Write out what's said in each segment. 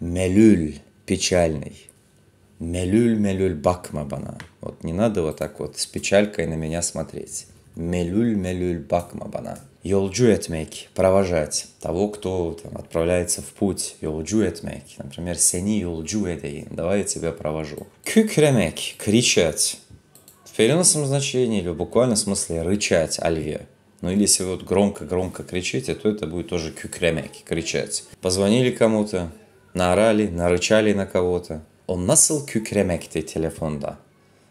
Мелюль печальный. Мелюль, мелюль, бакма бана. Вот не надо вот так вот с печалькой на меня смотреть. Мелюль, мелюль, бакма бана. Йолджуэтмейк – провожать того, кто там, отправляется в путь. Йолджуэтмейк, например, сени йолджуэдей – давай я тебя провожу. Кюкремейк – кричать. В переносном значении или в буквальном смысле рычать Альве. льве. Ну или если вы вот громко-громко кричите, то это будет тоже кюкремейк – кричать. Позвонили кому-то, наорали, нарычали на кого-то. Он насыл кюкремек ты телефонда.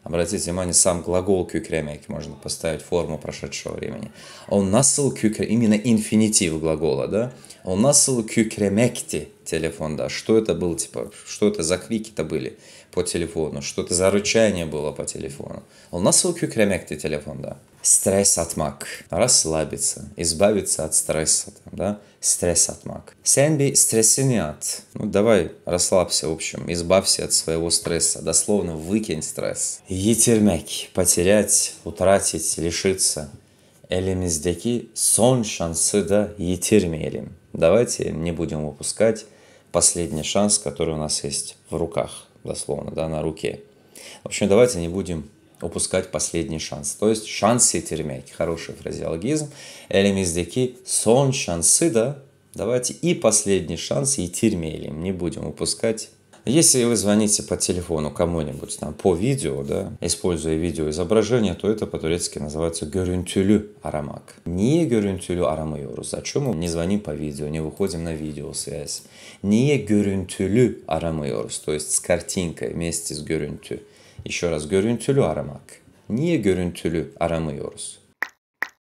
Обратите внимание, сам глагол кюкремек можно поставить форму прошедшего времени. Он насыл кюкре, именно инфинитив глагола, да? Он насыл кюкремек кюкремекти телефонда. Что это было, типа, что это за крики-то были по телефону? Что это за рычание было по телефону? Он насыл кюкремек кюкремекти телефонда. Стресс отмак. Расслабиться, избавиться от стресса да, стресс отмак. Sen bir stresini at. Ну, давай, расслабься, в общем, избавься от своего стресса, дословно выкинь стресс. Етермек. потерять, утратить, лишиться. Elimizdeki Сон, шансы, да, yitirmeyelim. Давайте не будем упускать последний шанс, который у нас есть в руках, дословно, да, на руке. В общем, давайте не будем упускать последний шанс. То есть шансы термяки, хороший фразеологизм. Элемиздеки сон шансы, да? Давайте и последний шанс и термелим, не будем упускать если вы звоните по телефону кому-нибудь, там, по видео, да, используя видеоизображение, то это по-турецки называется görüntülü арамак. не görüntülü aramıyoruz? Зачем мы не звоним по видео, не выходим на видеосвязь? не görüntülü aramıyoruz? То есть с картинкой вместе с görüntü. İşte biraz görüntülü aramak. Niye görüntülü aramıyoruz?